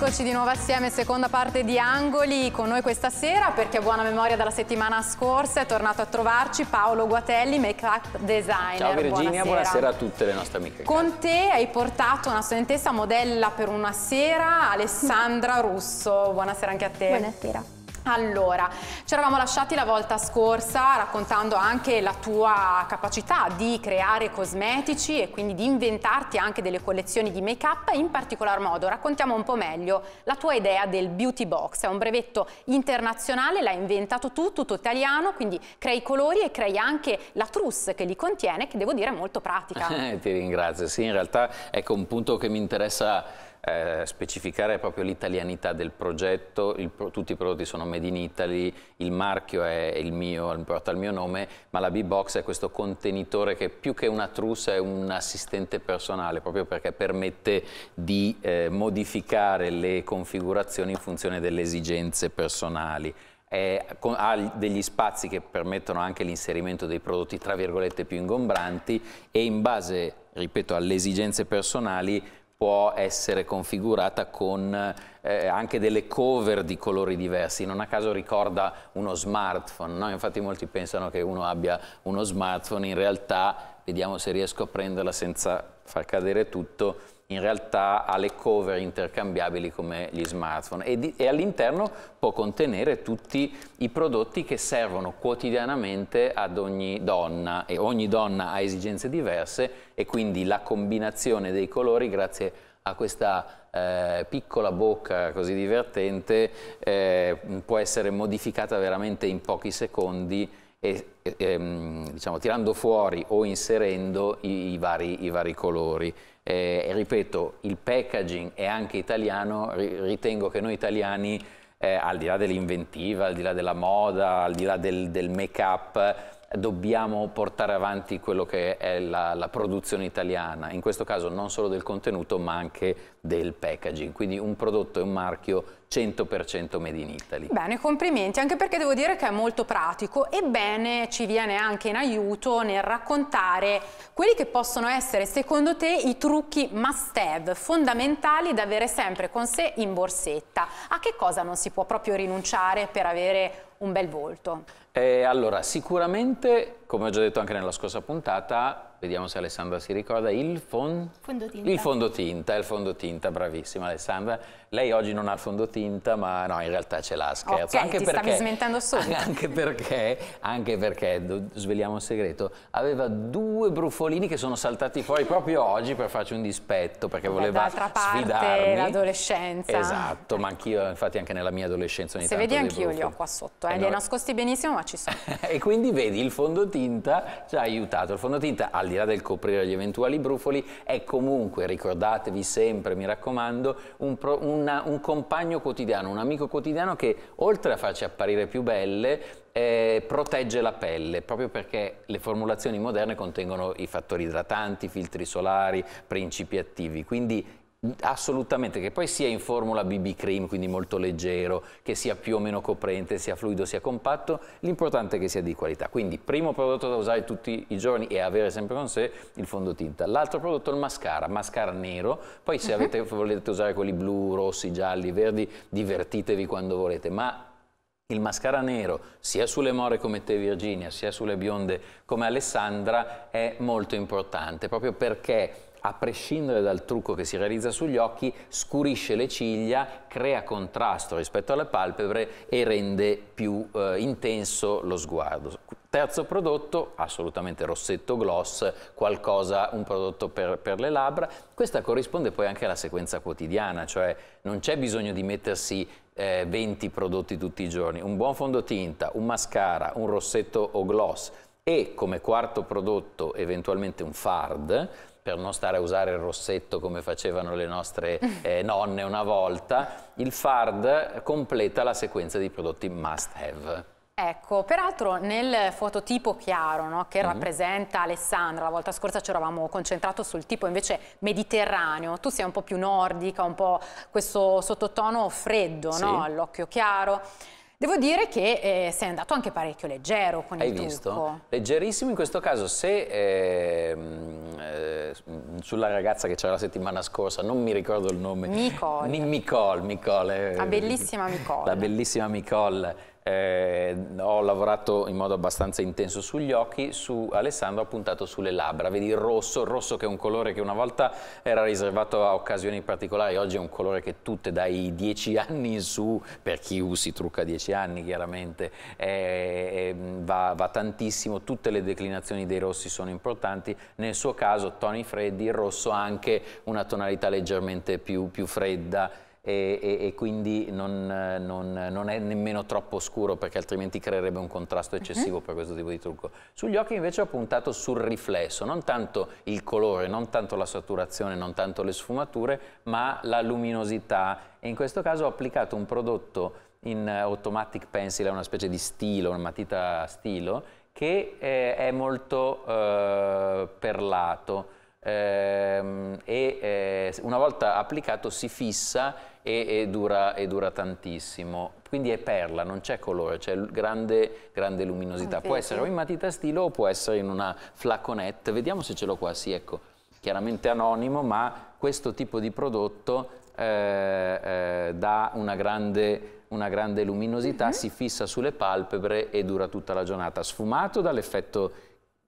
Eccoci di nuovo assieme, seconda parte di Angoli con noi questa sera perché buona memoria dalla settimana scorsa è tornato a trovarci Paolo Guatelli, make-up designer. Ciao Virginia, buonasera. buonasera. a tutte le nostre amiche. Con te hai portato una studentessa modella per una sera, Alessandra Russo. Buonasera anche a te. Buonasera. Allora, ci eravamo lasciati la volta scorsa raccontando anche la tua capacità di creare cosmetici e quindi di inventarti anche delle collezioni di make-up, in particolar modo raccontiamo un po' meglio la tua idea del Beauty Box, è un brevetto internazionale, l'hai inventato tu, tutto italiano, quindi crei i colori e crei anche la trousse che li contiene, che devo dire è molto pratica. ti ringrazio, sì, in realtà ecco un punto che mi interessa eh, specificare proprio l'italianità del progetto, il, tutti i prodotti sono made in Italy, il marchio è il mio, porta il mio nome, ma la B-Box è questo contenitore che più che una trussa è un assistente personale, proprio perché permette di eh, modificare le configurazioni in funzione delle esigenze personali. Eh, con, ha degli spazi che permettono anche l'inserimento dei prodotti tra virgolette più ingombranti e in base, ripeto, alle esigenze personali può essere configurata con eh, anche delle cover di colori diversi, non a caso ricorda uno smartphone, no? infatti molti pensano che uno abbia uno smartphone, in realtà vediamo se riesco a prenderla senza far cadere tutto, in realtà ha le cover intercambiabili come gli smartphone e, e all'interno può contenere tutti i prodotti che servono quotidianamente ad ogni donna e ogni donna ha esigenze diverse e quindi la combinazione dei colori grazie a questa eh, piccola bocca così divertente eh, può essere modificata veramente in pochi secondi e, ehm, diciamo, tirando fuori o inserendo i, i, vari, i vari, colori. Eh, ripeto, il packaging è anche italiano, ritengo che noi italiani, eh, al di là dell'inventiva, al di là della moda, al di là del, del make-up, dobbiamo portare avanti quello che è la, la, produzione italiana, in questo caso non solo del contenuto ma anche del packaging, quindi un prodotto e un marchio 100% made in Italy. Bene, complimenti, anche perché devo dire che è molto pratico e bene ci viene anche in aiuto nel raccontare quelli che possono essere secondo te i trucchi must have, fondamentali da avere sempre con sé in borsetta. A che cosa non si può proprio rinunciare per avere un bel volto. Eh, allora, sicuramente, come ho già detto anche nella scorsa puntata, vediamo se Alessandra si ricorda, il, fon... fondotinta. il fondotinta. Il fondotinta, bravissima Alessandra lei oggi non ha il fondotinta, ma no, in realtà ce l'ha, scherzo. Okay, anche ti perché, stavi smentendo subito. Anche perché, anche perché, sveliamo un segreto, aveva due brufolini che sono saltati fuori proprio oggi per farci un dispetto, perché voleva parte, sfidarmi. l'adolescenza. Esatto, ma anch'io, infatti anche nella mia adolescenza ogni Se vedi anch'io li ho qua sotto, eh, eh li hai nascosti benissimo, ma ci sono. e quindi vedi, il fondotinta ci ha aiutato. Il fondotinta, al di là del coprire gli eventuali brufoli, è comunque, ricordatevi sempre, mi raccomando, un, pro, un una, un compagno quotidiano, un amico quotidiano che oltre a farci apparire più belle eh, protegge la pelle, proprio perché le formulazioni moderne contengono i fattori idratanti, filtri solari, principi attivi, quindi Assolutamente, che poi sia in formula BB cream, quindi molto leggero, che sia più o meno coprente, sia fluido, sia compatto, l'importante è che sia di qualità. Quindi primo prodotto da usare tutti i giorni e avere sempre con sé il fondotinta. L'altro prodotto è il mascara, mascara nero, poi se mhm. avete, volete usare quelli blu, rossi, gialli, verdi, divertitevi quando volete, ma il mascara nero, sia sulle more come te Virginia, sia sulle bionde come Alessandra, è molto importante, proprio perché a prescindere dal trucco che si realizza sugli occhi, scurisce le ciglia, crea contrasto rispetto alle palpebre e rende più eh, intenso lo sguardo. Terzo prodotto, assolutamente rossetto gloss, qualcosa, un prodotto per, per, le labbra. Questa corrisponde poi anche alla sequenza quotidiana, cioè non c'è bisogno di mettersi eh, 20 prodotti tutti i giorni. Un buon fondotinta, un mascara, un rossetto o gloss e come quarto prodotto eventualmente un fard per non stare a usare il rossetto come facevano le nostre eh, nonne una volta, il FARD completa la sequenza di prodotti must have. Ecco, peraltro nel fototipo chiaro no, che mm -hmm. rappresenta Alessandra, la volta scorsa ci eravamo concentrati sul tipo invece mediterraneo, tu sei un po' più nordica, un po' questo sottotono freddo sì. no, all'occhio chiaro. Devo dire che eh, sei andato anche parecchio leggero con Hai il visto? Trucco. Leggerissimo in questo caso, se eh, eh, sulla ragazza che c'era la settimana scorsa, non mi ricordo il nome. Nicole. Nicole, Nicole. La bellissima Nicole. La bellissima Nicole eh, ho lavorato in modo abbastanza intenso sugli occhi, su Alessandro ha puntato sulle labbra, vedi il rosso, il rosso che è un colore che una volta era riservato a occasioni particolari, oggi è un colore che tutte dai 10 anni in su, per chi si trucca 10 anni chiaramente, eh, va, va tantissimo, tutte le declinazioni dei rossi sono importanti, nel suo caso Tony Freddi il rosso ha anche una tonalità leggermente più, più fredda e, e, e quindi non, non, non, è nemmeno troppo scuro perché altrimenti creerebbe un contrasto mhm. eccessivo uh -huh. per questo tipo di trucco. Sugli occhi invece ho puntato sul riflesso, non tanto il colore, non tanto la saturazione, non tanto le sfumature, ma la luminosità e in questo caso ho applicato un prodotto in automatic pencil, è una specie di stilo, una matita stilo, che eh, è molto eh, perlato ehm, e eh, una volta applicato si fissa e, e, dura, e dura, tantissimo. Quindi è perla, non c'è colore, c'è grande, grande, luminosità. Ah, può essere o in matita stilo o può essere in una flaconette. Vediamo se ce l'ho qua, sì, ecco. Chiaramente anonimo, ma questo tipo di prodotto eh, eh, dà una grande, una grande luminosità, uh mhm. -huh. si fissa sulle palpebre e dura tutta la giornata. Sfumato dall'effetto,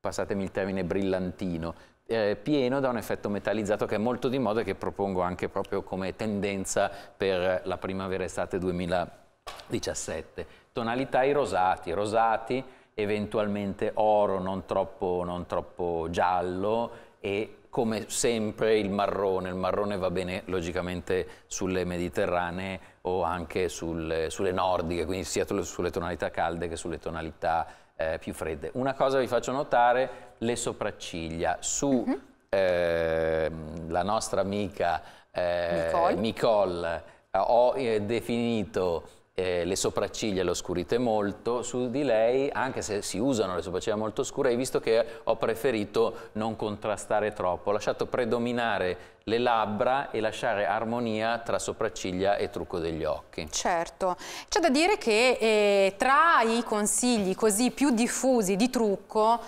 passatemi il termine, brillantino, eh, pieno da un effetto metallizzato che è molto di moda e che propongo anche proprio come tendenza per la primavera-estate 2017. Tonalità i rosati, rosati eventualmente oro non troppo, non troppo giallo e come sempre il marrone, il marrone va bene logicamente sulle mediterranee o anche sul, sulle nordiche, quindi sia sulle tonalità calde che sulle tonalità eh, più fredde. Una cosa vi faccio notare, le sopracciglia, su uh mhm. -huh. eh, la nostra amica eh, Nicole, Nicole eh, ho eh, definito eh, le sopracciglia le oscurite molto, su di lei, anche se si usano le sopracciglia molto scure, hai visto che ho preferito non contrastare troppo, ho lasciato predominare le labbra e lasciare armonia tra sopracciglia e trucco degli occhi. Certo, c'è da dire che eh, tra i consigli così più diffusi di trucco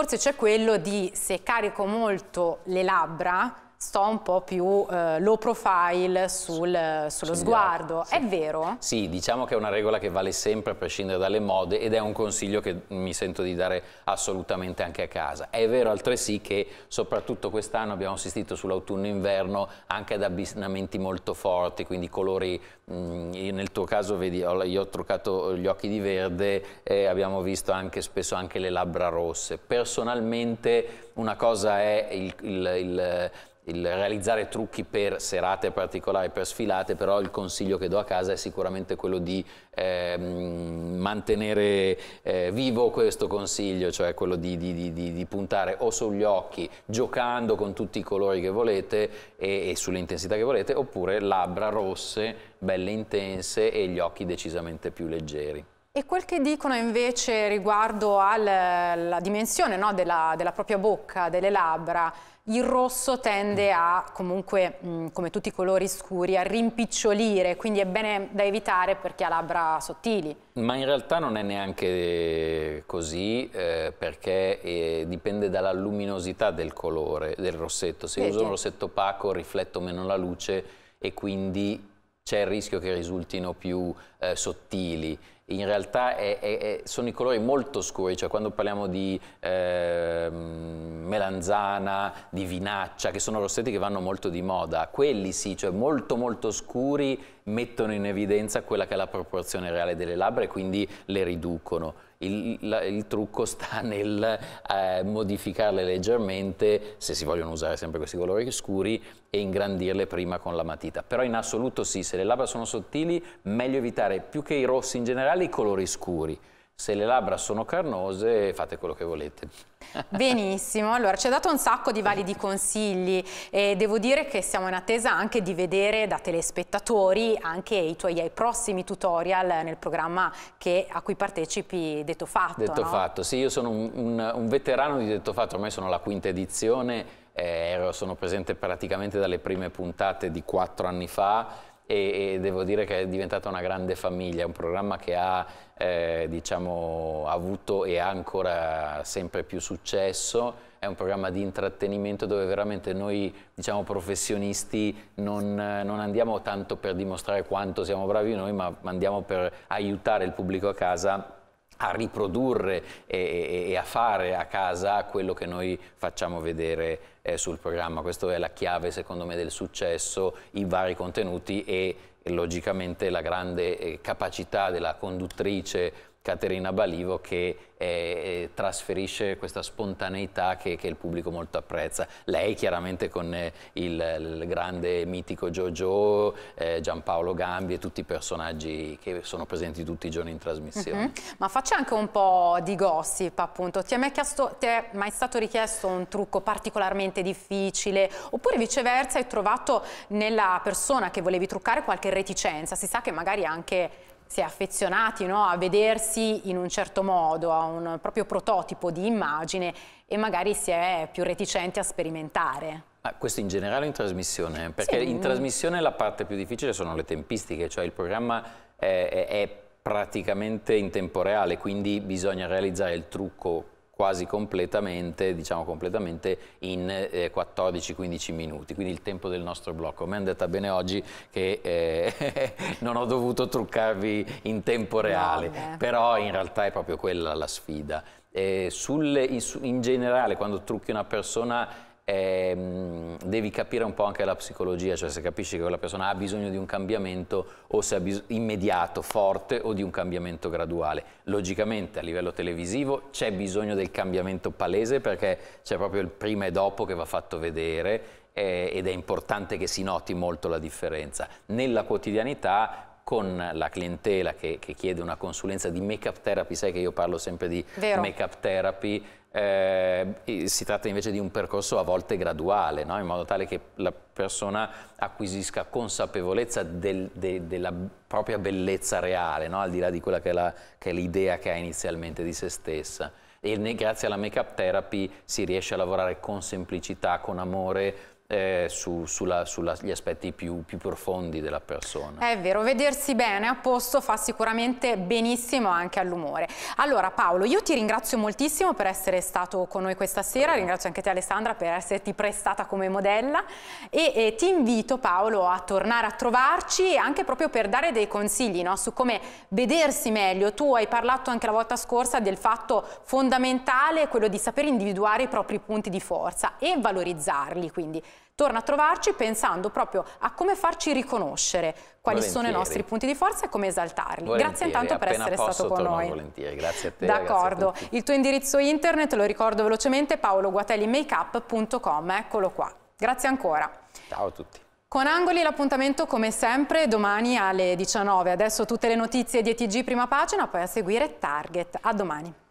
Forse c'è quello di se carico molto le labbra sto un po' più eh, low profile sul, eh, sullo sì, sguardo, sì. è vero? Sì, diciamo che è una regola che vale sempre a prescindere dalle mode ed è un consiglio che mi sento di dare assolutamente anche a casa. È vero altresì che soprattutto quest'anno abbiamo assistito sull'autunno-inverno anche ad abbinamenti molto forti, quindi colori, mh, mm, nel tuo caso vedi, io ho truccato gli occhi di verde e abbiamo visto anche spesso anche le labbra rosse. Personalmente una cosa è il, il, il il realizzare trucchi per serate particolari, per sfilate, però il consiglio che do a casa è sicuramente quello di eh, mantenere eh, vivo questo consiglio, cioè quello di, di, di, di, puntare o sugli occhi, giocando con tutti i colori che volete e, e intensità che volete, oppure labbra rosse, belle intense e gli occhi decisamente più leggeri. E quel che dicono invece riguardo alla dimensione no, della, della, propria bocca, delle labbra, il rosso tende a, comunque, mh, mm, come tutti i colori scuri, a rimpicciolire, quindi è bene da evitare per chi ha labbra sottili. Ma in realtà non è neanche eh, così, eh, perché eh, dipende dalla luminosità del colore, del rossetto. Se Vedi. uso un rossetto opaco rifletto meno la luce e quindi c'è il rischio che risultino più eh, sottili in realtà è, è, sono i colori molto scuri, cioè quando parliamo di eh, melanzana, di vinaccia, che sono rossetti che vanno molto di moda, quelli sì, cioè molto molto scuri mettono in evidenza quella che è la proporzione reale delle labbra e quindi le riducono il, la, il trucco sta nel eh, modificarle leggermente, se si vogliono usare sempre questi colori scuri, e ingrandirle prima con la matita. Però in assoluto sì, se le labbra sono sottili, meglio evitare più che i rossi in generale i colori scuri se le labbra sono carnose fate quello che volete. Benissimo, allora ci ha dato un sacco di validi consigli e devo dire che siamo in attesa anche di vedere da telespettatori anche i tuoi prossimi tutorial nel programma che, a cui partecipi Detto Fatto. Detto no? Fatto, sì, io sono un, un, un veterano di Detto Fatto, ormai sono la quinta edizione, eh, sono presente praticamente dalle prime puntate di quattro anni fa e, e, devo dire che è diventata una grande famiglia, un programma che ha eh, diciamo, avuto e ha ancora sempre più successo, è un programma di intrattenimento dove veramente noi diciamo, professionisti non, non, andiamo tanto per dimostrare quanto siamo bravi noi, ma andiamo per aiutare il pubblico a casa a riprodurre e, e, a fare a casa quello che noi facciamo vedere eh, sul programma. Questa è la chiave secondo me del successo, i vari contenuti e logicamente la grande eh, capacità della conduttrice Caterina Balivo che eh, eh, trasferisce questa spontaneità che, che, il pubblico molto apprezza. Lei chiaramente con eh, il, il, grande mitico Jojo, eh, Giampaolo Gambi e tutti i personaggi che sono presenti tutti i giorni in trasmissione. Mm -hmm. Ma faccia anche un po' di gossip appunto, ti è, mai chiesto, ti è mai stato richiesto un trucco particolarmente difficile oppure viceversa hai trovato nella persona che volevi truccare qualche reticenza, si sa che magari anche si è affezionati no? a vedersi in un certo modo, a un proprio prototipo di immagine e magari si è più reticenti a sperimentare. Ah, questo in generale in trasmissione, perché sì. in trasmissione la parte più difficile sono le tempistiche, cioè il programma è, è praticamente in tempo reale, quindi bisogna realizzare il trucco quasi completamente, diciamo completamente in eh, 14-15 minuti, quindi il tempo del nostro blocco. Mi è andata bene oggi che eh, non ho dovuto truccarvi in tempo reale, no, però in realtà è proprio quella la sfida. Eh, sulle, in, in generale quando trucchi una persona ehm, devi capire un po' anche la psicologia, cioè se capisci che quella persona ha bisogno di un cambiamento o se ha bisogno immediato, forte o di un cambiamento graduale. Logicamente a livello televisivo c'è bisogno del cambiamento palese perché c'è proprio il prima e dopo che va fatto vedere eh, ed è importante che si noti molto la differenza. Nella quotidianità con la clientela che, che chiede una consulenza di make-up therapy, sai che io parlo sempre di make-up therapy, eh, si tratta invece di un percorso a volte graduale, no? in modo tale che la persona acquisisca consapevolezza del, de, della propria bellezza reale, no? al di là di quella che è l'idea che ha inizialmente di se stessa. E grazie alla make-up therapy si riesce a lavorare con semplicità, con amore, eh, sugli su aspetti più, più, profondi della persona. È vero, vedersi bene a posto fa sicuramente benissimo anche all'umore. Allora Paolo, io ti ringrazio moltissimo per essere stato con noi questa sera, ringrazio anche te Alessandra per esserti prestata come modella e, e ti invito Paolo a tornare a trovarci anche proprio per dare dei consigli no? su come vedersi meglio. Tu hai parlato anche la volta scorsa del fatto fondamentale quello di saper individuare i propri punti di forza e valorizzarli quindi torna a trovarci pensando proprio a come farci riconoscere quali volentieri. sono i nostri punti di forza e come esaltarli. Volentieri. Grazie intanto per essere posso, stato con noi. Volentieri. Grazie a te. D'accordo. Il tuo indirizzo internet, lo ricordo velocemente, paologuatellimakeup.com, eccolo qua. Grazie ancora. Ciao a tutti. Con Angoli l'appuntamento come sempre domani alle 19. Adesso tutte le notizie di ETG prima pagina, poi a seguire Target. A domani.